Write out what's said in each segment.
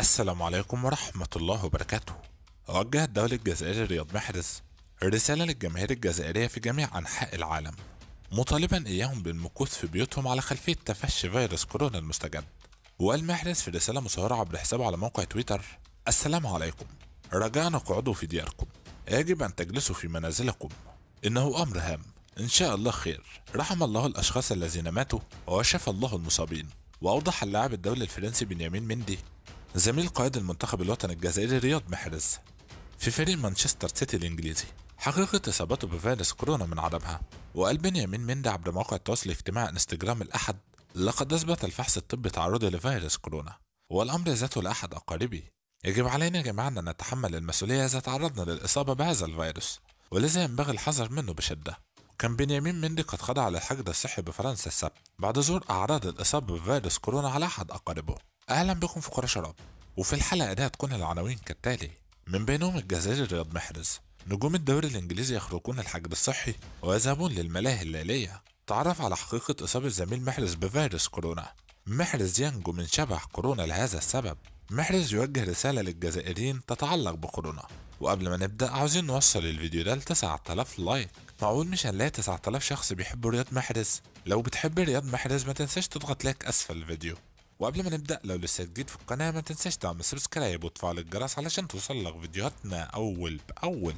السلام عليكم ورحمة الله وبركاته وجه الدولي الجزائري رياض محرز رسالة للجماهير الجزائرية في جميع أنحاء العالم مطالبا إياهم بالمكوث في بيوتهم على خلفية تفشي فيروس كورونا المستجد وقال محرز في رسالة مصورة عبر حسابه على موقع تويتر السلام عليكم رجعنا اقعدوا في دياركم يجب أن تجلسوا في منازلكم إنه أمر هام إن شاء الله خير رحم الله الأشخاص الذين ماتوا وشفى الله المصابين وأوضح اللاعب الدولي الفرنسي بنيامين مندي زميل قائد المنتخب الوطني الجزائري رياض محرز في فريق مانشستر سيتي الإنجليزي حقيقة إصابته بفيروس كورونا من عدمها وقال بنيامين مندي عبر موقع التواصل الاجتماعي انستجرام الأحد لقد أثبت الفحص الطبي تعرضي لفيروس كورونا والأمر ذاته لأحد أقاربي يجب علينا جميعا أن نتحمل المسؤولية إذا تعرضنا للإصابة بهذا الفيروس ولذا ينبغي الحذر منه بشدة كان بنيامين مندي قد خضع للحجر الصحي بفرنسا السبت بعد ظهور أعراض الإصابة بفيروس كورونا على أحد أقاربه أهلا بكم في كرة شراب وفي الحلقة دي هتكون العناوين كالتالي من بينهم الجزائري رياض محرز نجوم الدوري الإنجليزي يخرقون الحجر الصحي ويذهبون للملاهي الليلية تعرف على حقيقة إصابة زميل محرز بفيروس كورونا محرز ينجو من شبح كورونا لهذا السبب محرز يوجه رسالة للجزائريين تتعلق بكورونا وقبل ما نبدأ عاوزين نوصل الفيديو ده ل 9000 لايك معقول مش هنلاقي 9000 شخص بيحبوا رياض محرز لو بتحب رياض محرز ما تنساش تضغط لايك أسفل الفيديو وقبل ما نبدأ لو لسه جديد في القناة ما تنساش تعمل سبسكرايب وتفعل الجرس علشان توصلك فيديوهاتنا أول بأول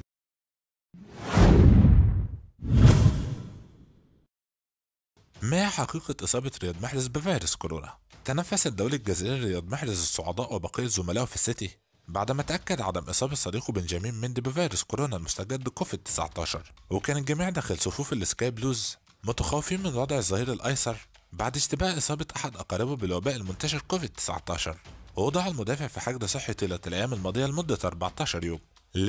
ما حقيقة إصابة رياض محرز بفيروس كورونا؟ تنفس دولة الجزائري رياض محرز الصعداء وبقية زملائه في السيتي بعدما تأكد عدم إصابة صديقه بنجامين مندي بفيروس كورونا المستجد كوفيد 19 وكان الجميع داخل صفوف السكاي بلوز متخوفين من وضع الظهير الأيسر بعد اشتباه إصابة أحد أقاربه بالوباء المنتشر كوفيد-19 ووضع المدافع في حجر صحي طيلة الأيام الماضية لمدة 14 يوم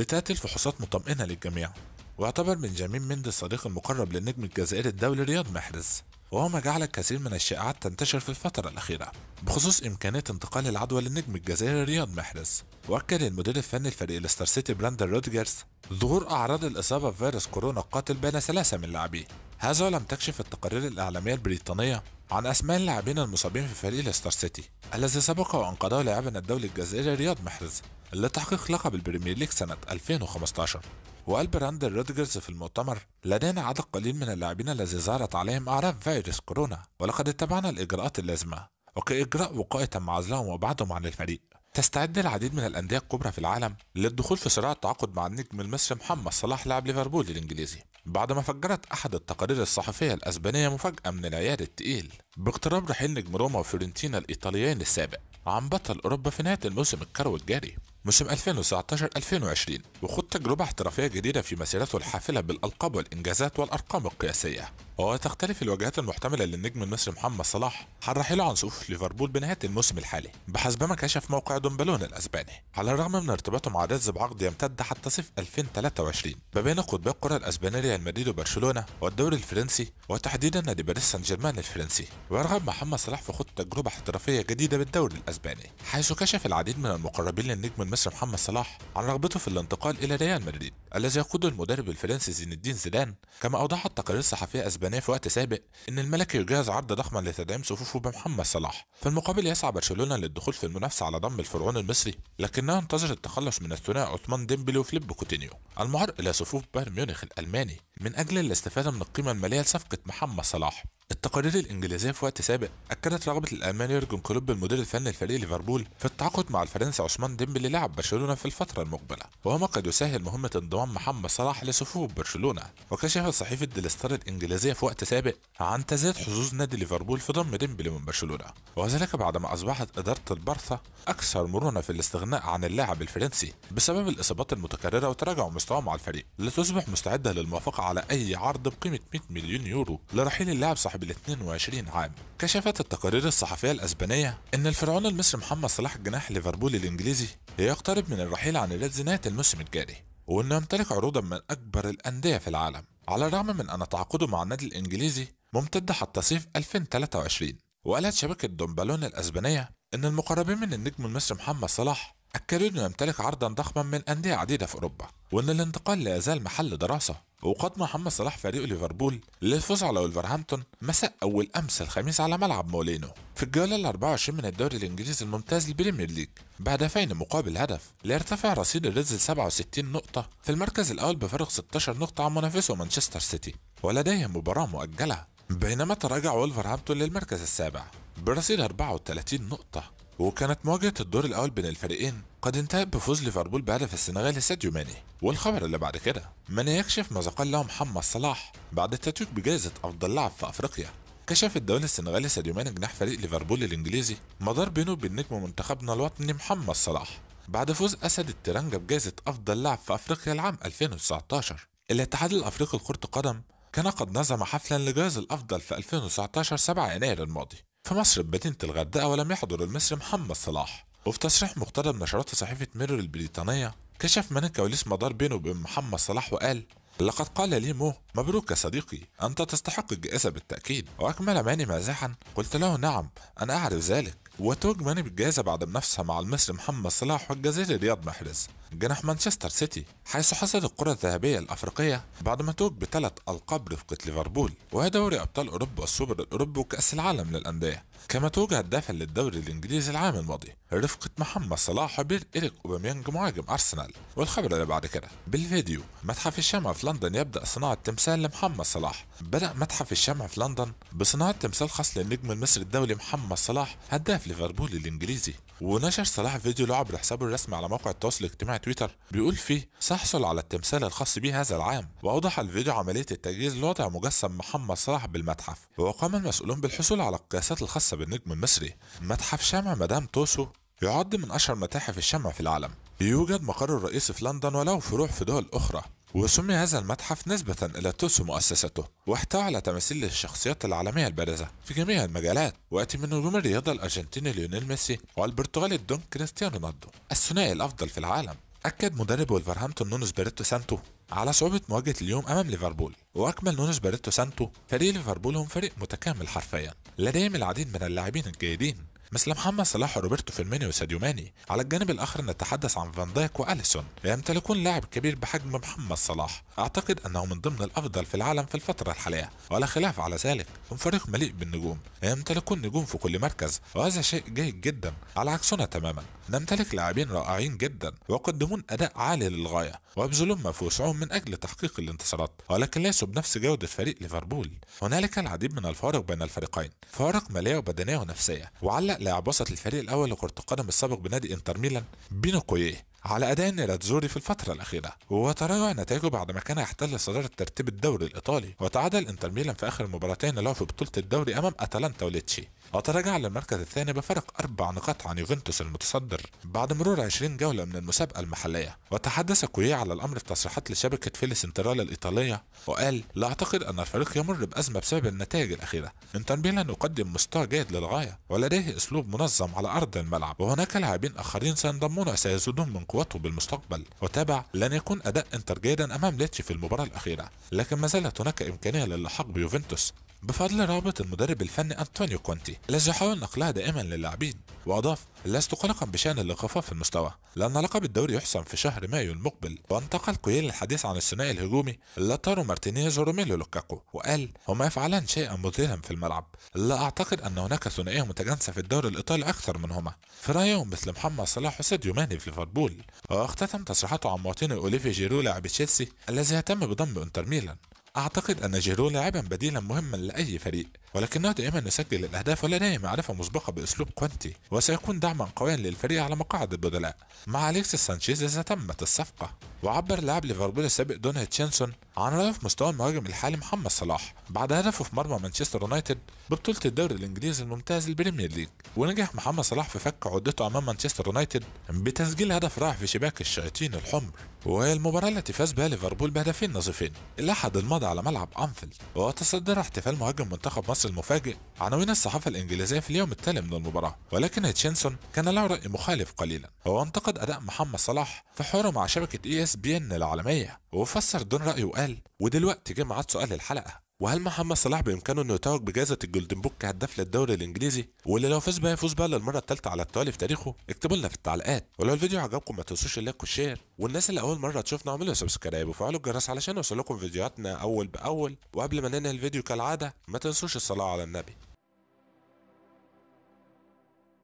تأتي الفحوصات مطمئنة للجميع واعتبر بنجامين مندي الصديق المقرب للنجم الجزائري الدولي رياض محرز وهو ما جعل الكثير من الشائعات تنتشر في الفترة الأخيرة بخصوص إمكانية انتقال العدوى للنجم الجزائري رياض محرز وأكد المدير الفني لفريق ليستر سيتي براندر رودجرز ظهور أعراض الإصابة بفيروس كورونا القاتل بين ثلاثة من لاعبيه هذا لم تكشف التقارير الإعلامية البريطانية عن أسماء اللاعبين المصابين في فريق ليستر سيتي الذي سبق وأنقذه لاعبنا الدولي الجزائري رياض محرز لتحقيق لقب البريمير ليج سنة 2015 وقال براندر رودجرز في المؤتمر لدينا عدد قليل من اللاعبين الذي ظهرت عليهم أعراض فيروس كورونا ولقد اتبعنا الإجراءات اللازمة وكإجراء وقائي تم عزلهم وبعدهم عن الفريق تستعد العديد من الأندية الكبرى في العالم للدخول في صراع التعاقد مع النجم المصري محمد صلاح لاعب ليفربول الإنجليزي بعد ما فجرت أحد التقارير الصحفية الأسبانية مفاجأة من العيار التقيل باقتراب رحيل نجم روما وفيورنتينا الإيطاليين السابق عن بطل أوروبا في نهاية الموسم الكروي الجاري موسم 2019 2020 وخطة تجربة احترافية جديدة في مسيرته الحافلة بالألقاب والإنجازات والأرقام القياسية وتختلف الوجهات المحتملة للنجم المصري محمد صلاح عن رحيله عن صفوف ليفربول بنهاية الموسم الحالي بحسب ما كشف موقع دومبلون الأسباني على الرغم من ارتباطه مع ريدز بعقد يمتد حتى صيف 2023 ما بين قطبي الكرة الأسبانية ريال مدريد وبرشلونة والدوري الفرنسي وتحديدا نادي باريس سان جيرمان الفرنسي ويرغب محمد صلاح في خوض تجربة احترافية جديدة بالدوري الأسباني حيث كشف العديد من المقربين للنجم المصري محمد صلاح عن رغبته في الانتقال إلى ريال مدريد الذي يقوده المدرب الفرنسي زين الدين زيدان كما أوضحت تقارير صحفية أسبانية في وقت سابق أن الملك يجهز عرض ضخما لتدعيم صفوفه بمحمد صلاح في المقابل يسعى برشلونة للدخول في المنافسة على ضم الفرعون المصري لكنه انتظر التخلص من الثنائي عثمان ديمبلي وفليب كوتينيو المعار إلى صفوف بايرن ميونخ الألماني من أجل الاستفادة من القيمة المالية لصفقة محمد صلاح التقارير الإنجليزية في وقت سابق أكدت رغبة الألماني يورجن كلوب المدير الفني لفريق ليفربول في التعاقد مع الفرنسي عثمان ديمبلي لاعب برشلونة في الفترة المقبلة وهو ما قد يساهم تسهل مهمة انضمام محمد صلاح لصفوف برشلونة وكشفت صحيفة ديلستار الإنجليزية في وقت سابق عن تزايد حظوظ نادي ليفربول في ضم ديمبلي من برشلونة وذلك بعدما أصبحت إدارة البارسا أكثر مرونة في الاستغناء عن اللاعب الفرنسي بسبب الإصابات المتكررة وتراجع مستواه مع الفريق لتصبح مستعدة للموافقة على أي عرض بقيمة 100 مليون يورو لرحيل اللاعب صاحب ال 22 عام كشفت التقارير الصحفية الأسبانية أن الفرعون المصري محمد صلاح الجناح ليفربول الإنجليزي يقترب من الرحيل عن الريدز نهاية الموسم الجاري وأنه يمتلك عروضا من أكبر الأندية في العالم على الرغم من أن تعاقده مع النادي الإنجليزي ممتد حتى صيف 2023 وقالت شبكة دومبالون الأسبانية إن المقربين من النجم المصري محمد صلاح أكدوا أنه يمتلك عرضا ضخما من أندية عديدة في أوروبا وأن الانتقال لا يزال محل دراسة وقد محمد صلاح فريق ليفربول للفوز على ولفرهامبتون مساء أول أمس الخميس على ملعب مولينو في الجولة ال 24 من الدوري الإنجليزي الممتاز البريمير ليج بهدفين مقابل هدف ليرتفع رصيد الريدز ل 67 نقطة في المركز الأول بفارق 16 نقطة عن منافسه مانشستر سيتي ولديه مباراة مؤجلة بينما تراجع ولفرهامبتون للمركز السابع برازيل 34 نقطة وكانت مواجهة الدور الأول بين الفريقين قد انتهت بفوز ليفربول بهدف السنغالي ساديو ماني والخبر اللي بعد كده من يكشف ماذا قال له محمد صلاح بعد التتويج بجائزة أفضل لاعب في أفريقيا كشف الدولي السنغالي ساديو ماني جناح فريق ليفربول الإنجليزي مدار بينه وبين نجم منتخبنا الوطني محمد صلاح بعد فوز أسد الترنجة بجائزة أفضل لاعب في أفريقيا العام 2019 الاتحاد الأفريقي لكرة القدم كان قد نظم حفلا لجائزة الأفضل في 2019 7 يناير الماضي في مصر بمدينة الغردقة ولم يحضر المصري محمد صلاح وفي تصريح مقترب نشرته صحيفة ميرور البريطانية كشف من الكواليس مدار بينه وبين محمد صلاح وقال لقد قال لي مو مبروك يا صديقي أنت تستحق الجائزة بالتأكيد وأكمل ماني مازحا قلت له نعم أنا أعرف ذلك وتوجماني بالجائزة بعد منافسة مع المصري محمد صلاح والجزيري رياض محرز جناح مانشستر سيتي حيث حصد الكرة الذهبية الأفريقية بعد ما توج بثلاث ألقاب رفقة ليفربول وهي دوري أبطال أوروبا السوبر الأوروبي وكأس العالم للأندية كما توجه الدافع للدوري الانجليزي العام الماضي رفقة محمد صلاح إريك اوباميانج مهاجم ارسنال والخبر اللي بعد كده بالفيديو متحف الشمع في لندن يبدا صناعة تمثال لمحمد صلاح بدا متحف الشمع في لندن بصناعة تمثال خاص للنجم المصري الدولي محمد صلاح هداف ليفربول الانجليزي ونشر صلاح فيديو له عبر حسابه الرسمي على موقع التواصل الاجتماعي تويتر بيقول فيه سأحصل على التمثال الخاص بي هذا العام وأوضح الفيديو عملية التجهيز لوضع مجسم محمد صلاح بالمتحف وقام المسؤولون بالحصول على القياسات الخاصة حسب النجم المصري متحف شمع مدام توسو يعد من أشهر متاحف الشمع في العالم يوجد مقره الرئيسي في لندن وله فروع في دول أخرى وسمي هذا المتحف نسبة إلى توسو مؤسسته واحتوى على تماثيل الشخصيات العالمية البارزة في جميع المجالات وأتي من نجوم الرياضة الأرجنتيني ليونيل ميسي والبرتغالي الدون كريستيانو رونالدو الثنائي الأفضل في العالم أكد مدرب ولفرهامبتون نونو سبيريتو سانتو على صعوبة مواجهة اليوم أمام ليفربول وأكمل نونس باريتو سانتو فريق ليفربول هم فريق متكامل حرفيا لديهم العديد من اللاعبين الجيدين مثل محمد صلاح وروبرتو فيرمينيو وساديو ماني على الجانب الاخر نتحدث عن فان دايك واليسون يمتلكون لاعب كبير بحجم محمد صلاح اعتقد انه من ضمن الافضل في العالم في الفتره الحاليه ولا خلاف على ذلك هم فريق مليء بالنجوم يمتلكون نجوم في كل مركز وهذا شيء جيد جدا على عكسنا تماما نمتلك لاعبين رائعين جدا ويقدمون اداء عالي للغايه ويبذلون ما في وسعهم من اجل تحقيق الانتصارات ولكن ليسوا بنفس جوده فريق ليفربول هنالك العديد من الفوارق بين الفريقين فوارق ماليه وبدنيه ونفسيه وعلق لاعب وسط الفريق الاول لكره القدم السابق بنادي انتر ميلان بينو كويه على أداء نيراتزوري في الفترة الأخيرة وتراجع نتائجه بعدما كان يحتل صدارة ترتيب الدوري الإيطالي وتعادل إنتر ميلان في آخر مباراتين له في بطولة الدوري أمام أتلانتا وليتشي وتراجع للمركز الثاني بفرق أربع نقاط عن يوفنتوس المتصدر بعد مرور 20 جولة من المسابقة المحلية وتحدث كوي على الأمر في تصريحات لشبكة فيلي سنترال الإيطالية وقال لا أعتقد أن الفريق يمر بأزمة بسبب النتائج الأخيرة إنتر ميلان يقدم مستوى جيد للغاية ولديه أسلوب منظم على أرض الملعب وهناك لاعبين آخرين سينضمون وسيزودون من قوته بالمستقبل وتابع لن يكون أداء إنتر جيدا أمام ليتشي في المباراة الأخيرة لكن ما زالت هناك إمكانية للحاق بيوفنتوس بفضل رغبة المدرب الفني أنطونيو كونتي الذي يحاول نقلها دائما للاعبين وأضاف لست قلقا بشأن الانخفاض في المستوى لأن لقب الدوري يحسم في شهر مايو المقبل وانتقل كويل الحديث عن الثنائي الهجومي لاتارو مارتينيز وروميلو لوكاكو وقال هما يفعلان شيئا مذهلا في الملعب لا أعتقد أن هناك ثنائية متجانسة في الدوري الإيطالي أكثر منهما في رأيهم مثل محمد صلاح وساديو ماني في ليفربول واختتم تصريحاته عن معطينا أوليفي جيرو لاعب تشيلسي الذي اهتم بضم انتر ميلان أعتقد أن جيرو لاعبا بديلا مهما لأي فريق ولكنه دائما يسجل الأهداف ولديه معرفة مسبقة بأسلوب كونتي وسيكون دعما قويا للفريق على مقاعد البدلاء مع أليكس سانشيز إذا تمت الصفقة وعبر لاعب ليفربول السابق دون تشينسون عن رأيه في مستوى المهاجم الحالي محمد صلاح بعد هدفه في مرمى مانشستر يونايتد ببطولة الدوري الإنجليزي الممتاز البريمير ليج ونجح محمد صلاح في فك عدته أمام مانشستر يونايتد بتسجيل هدف رائع في شباك الشياطين الحمر وهي المباراة التي فاز بها ليفربول بهدفين نظيفين الأحد الماضي على ملعب أنفيلد وتصدر احتفال مهاجم منتخب مصر المفاجئ عناوين الصحافة الإنجليزية في اليوم التالي من المباراة ولكن هيتشنسون كان له رأي مخالف قليلا هو انتقد أداء محمد صلاح في حوره مع شبكة إي إس بي إن العالمية وفسر دون رأيه وقال ودلوقتي جه معاد سؤال الحلقة وهل محمد صلاح بامكانه انه يتوج بجائزه الجولدن بوك كهداف للدوري الانجليزي واللي لو فاز بقى يفوز بقى للمره الثالثه على التوالي في تاريخه اكتبوا لنا في التعليقات ولو الفيديو عجبكم ما تنسوش اللايك والشير والناس اللي اول مره تشوفنا اعملوا سبسكرايب وفعلوا الجرس علشان يوصلكم فيديوهاتنا اول باول وقبل ما ننهي الفيديو كالعاده ما تنسوش الصلاه على النبي